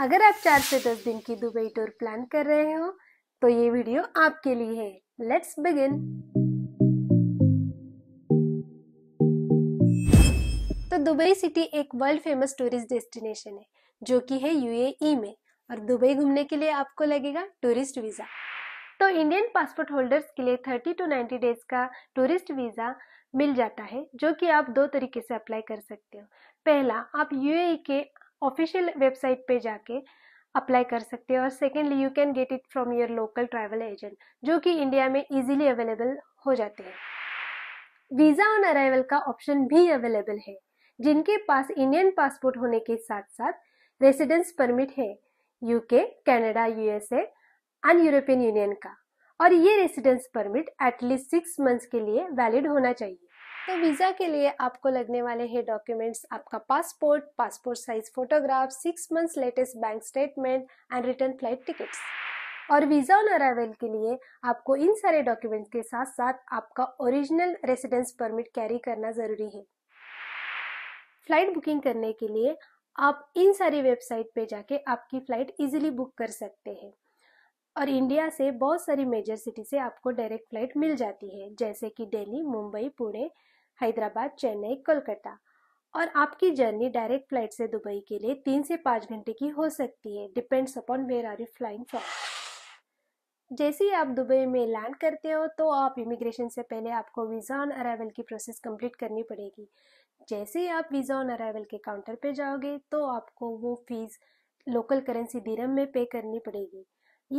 अगर आप चार से दस दिन की दुबई टूर प्लान कर रहे हो तो ये वीडियो आपके लिए है लेट्स बिगिन तो दुबई सिटी एक वर्ल्ड फेमस टूरिस्ट डेस्टिनेशन है जो कि है यूएई e में और दुबई घूमने के लिए आपको लगेगा टूरिस्ट वीज़ा तो इंडियन पासपोर्ट होल्डर्स के लिए 30 टू 90 डेज का टूरिस्ट वीज़ा मिल जाता है जो कि आप दो तरीके से अप्लाई कर सकते हो पहला आप यूएई e के ऑफिशियल वेबसाइट पे जाके अप्लाई कर सकते हैं और secondly you can get it from your local travel agent जो कि इंडिया में इजीली अवेलेबल हो जाते हैं वीज़ा ऑन अराइवल का ऑप्शन भी अवेलेबल है जिनके पास इंडियन पासपोर्ट होने के साथ साथ रेसिडेंस परमिट है UK Canada USA and European Union का और ये residence permit at least six months के लिए वैलिड होना चाहिए तो वीज़ा के लिए आपको लगने वाले हैं डॉक्यूमेंट्स आपका passport passport size photograph six months latest bank statement and return flight tickets और वीज़ा ऑन अराइवल के लिए आपको इन सारे डॉक्यूमेंट्स के साथ साथ आपका ओरिजिनल रेसिडेंस परमिट कैरी करना ज़रूरी है फ्लाइट बुकिंग करने के लिए आप इन सारी वेबसाइट पे जाके आपकी फ़्लाइट इजीली बुक कर सकते हैं और इंडिया से बहुत सारी मेजर सिटी से आपको डायरेक्ट फ़्लाइट मिल जाती है जैसे कि दिल्ली मुंबई पुणे हैदराबाद चेन्नई कोलकाता और आपकी जर्नी डायरेक्ट फ्लाइट से दुबई के लिए तीन से पाँच घंटे की हो सकती है depends upon where are you flying from जैसे ही आप दुबई में लैंड करते हो तो आप इमिग्रेशन से पहले आपको वीज़ा ऑन अराइवल की प्रोसेस कंप्लीट करनी पड़ेगी जैसे ही आप वीज़ा ऑन अराइवल के काउंटर पे जाओगे तो आपको वो फीस लोकल करेंसी दिरम में पे करनी पड़ेगी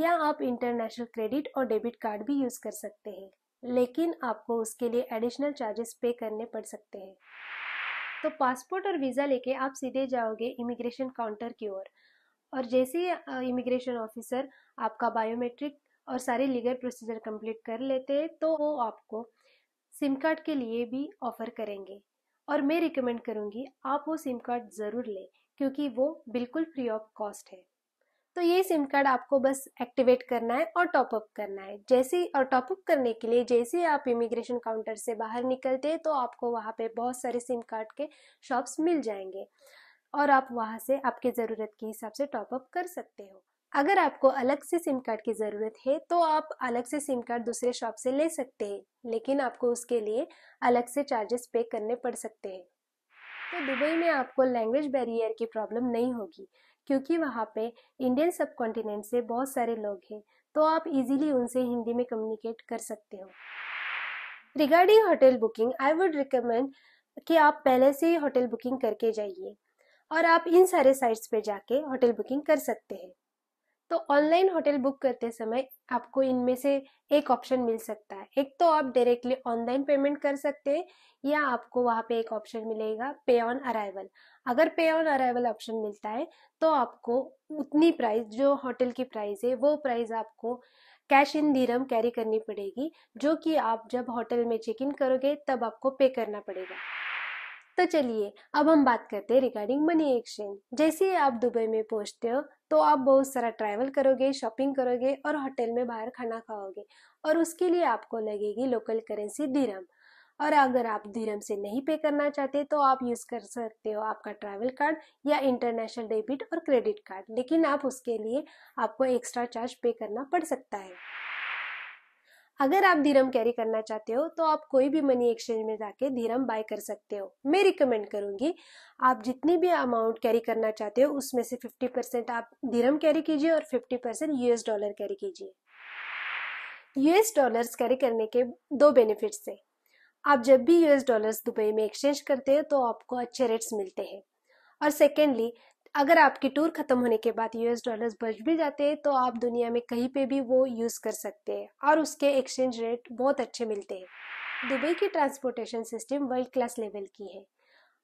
या आप इंटरनेशनल क्रेडिट और डेबिट कार्ड भी यूज़ कर सकते हैं लेकिन आपको उसके लिए एडिशनल चार्जेस पे करने पड़ सकते हैं तो पासपोर्ट और वीज़ा लेके आप सीधे जाओगे इमिग्रेशन काउंटर की ओर और, जैसे ही इमिग्रेशन ऑफिसर आपका बायोमेट्रिक और सारे लीगल प्रोसीजर कंप्लीट कर लेते हैं तो वो आपको सिम कार्ड के लिए भी ऑफ़र करेंगे और मैं रिकमेंड करूँगी आप वो सिम कार्ड ज़रूर लें क्योंकि वो बिल्कुल फ्री ऑफ कॉस्ट है तो ये सिम कार्ड आपको बस एक्टिवेट करना है और टॉपअप करना है जैसे और टॉपअप करने के लिए जैसे आप इमिग्रेशन काउंटर से बाहर निकलते हैं तो आपको वहाँ पे बहुत सारे सिम कार्ड के शॉप्स मिल जाएंगे और आप वहाँ से आपके ज़रूरत के हिसाब से टॉपअप कर सकते हो अगर आपको अलग से सिम कार्ड की ज़रूरत है तो आप अलग से सिम कार्ड दूसरे शॉप से ले सकते हैं लेकिन आपको उसके लिए अलग से चार्जेस पे करने पड़ सकते हैं तो दुबई में आपको लैंग्वेज बैरियर की प्रॉब्लम नहीं होगी क्योंकि वहाँ पे इंडियन सब कॉन्टिनेंट से बहुत सारे लोग हैं तो आप इजीली उनसे हिंदी में कम्युनिकेट कर सकते हो regarding hotel booking I would recommend कि आप पहले से ही होटल बुकिंग करके जाइए और आप इन सारे साइट्स पे जाके होटल बुकिंग कर सकते हैं तो ऑनलाइन होटल बुक करते समय आपको इनमें से एक ऑप्शन मिल सकता है एक तो आप डायरेक्टली ऑनलाइन पेमेंट कर सकते हैं या आपको वहाँ पे एक ऑप्शन मिलेगा पे ऑन अराइवल अगर पे ऑन अराइवल ऑप्शन मिलता है तो आपको उतनी प्राइस जो होटल की प्राइस है वो प्राइस आपको कैश इन धीरम कैरी करनी पड़ेगी जो कि आप जब होटल में चेक इन करोगे तब आपको पे करना पड़ेगा तो चलिए अब हम बात करते हैं रिगार्डिंग मनी एक्सचेंज जैसे आप दुबई में पहुंचते हो तो आप बहुत सारा ट्रैवल करोगे शॉपिंग करोगे और होटल में बाहर खाना खाओगे और उसके लिए आपको लगेगी लोकल करेंसी धीरम और अगर आप धीरम से नहीं पे करना चाहते तो आप यूज़ कर सकते हो आपका ट्रैवल कार्ड या इंटरनेशनल डेबिट और क्रेडिट कार्ड लेकिन आप उसके लिए आपको एक्स्ट्रा चार्ज पे करना पड़ सकता है अगर आप धीरम कैरी करना चाहते हो तो आप कोई भी मनी एक्सचेंज में जाके धीरम बाय कर सकते हो मैं रिकमेंड करूंगी आप जितनी भी अमाउंट कैरी करना चाहते हो उसमें से 50 परसेंट आप धीरम कैरी कीजिए और 50 परसेंट यूएस डॉलर कैरी कीजिए यूएस डॉलर्स कैरी करने के दो बेनिफिट्स हैं आप जब भी यूएस डॉलर्स दुबई में एक्सचेंज करते हैं तो आपको अच्छे रेट्स मिलते हैं और सेकेंडली अगर आपकी टूर ख़त्म होने के बाद यूएस डॉलर्स बच भी जाते हैं तो आप दुनिया में कहीं पे भी वो यूज़ कर सकते हैं और उसके एक्सचेंज रेट बहुत अच्छे मिलते हैं दुबई की transportation system world class level की है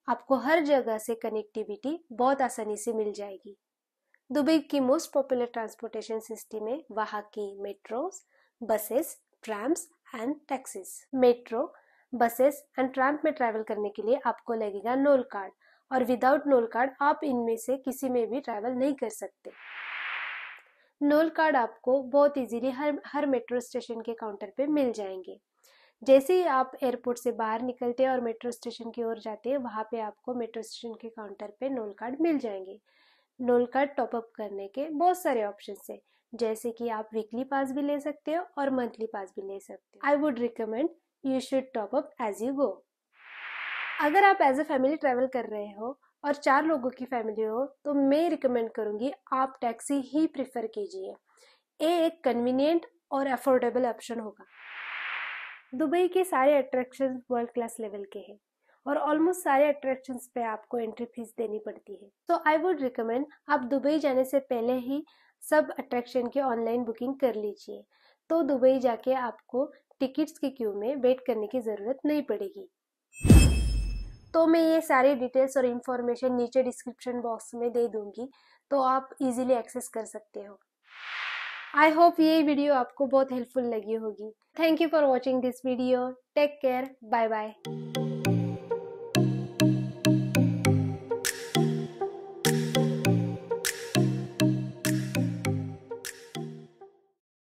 आपको हर जगह से कनेक्टिविटी बहुत आसानी से मिल जाएगी दुबई की मोस्ट पॉपुलर ट्रांसपोर्टेशन सिस्टम है वहाँ की metros buses trams and taxis metro buses and trams में ट्रैवल करने के लिए आपको लगेगा नोल कार्ड और विदाउट नोल कार्ड आप इनमें से किसी में भी ट्रैवल नहीं कर सकते नोल कार्ड आपको बहुत इजीली हर हर मेट्रो स्टेशन के काउंटर पे मिल जाएंगे जैसे ही आप एयरपोर्ट से बाहर निकलते हैं और मेट्रो स्टेशन की ओर जाते हैं वहाँ पे आपको मेट्रो स्टेशन के काउंटर पे नोल कार्ड मिल जाएंगे नोल कार्ड टॉपअप करने के बहुत सारे ऑप्शन है जैसे कि आप वीकली पास भी ले सकते हो और मंथली पास भी ले सकते हो I would recommend you should top up as you go अगर आप एज ए फैमिली ट्रैवल कर रहे हो और चार लोगों की फैमिली हो तो मैं रिकमेंड करूँगी आप टैक्सी ही प्रेफर कीजिए ये एक कन्वीनियंट और अफोर्डेबल ऑप्शन होगा दुबई के सारे अट्रैक्शन वर्ल्ड क्लास लेवल के हैं और ऑलमोस्ट सारे अट्रैक्शन पे आपको एंट्री फीस देनी पड़ती है तो आई वुड रिकमेंड आप दुबई जाने से पहले ही सब अट्रैक्शन की ऑनलाइन बुकिंग कर लीजिए तो दुबई जाके आपको टिकट्स की क्यू में वेट करने की ज़रूरत नहीं पड़ेगी तो मैं ये सारी डिटेल्स और इन्फॉर्मेशन नीचे डिस्क्रिप्शन बॉक्स में दे दूंगी तो आप इजीली एक्सेस कर सकते हो आई होप ये वीडियो आपको बहुत हेल्पफुल लगी होगी thank you for watching this video take care bye bye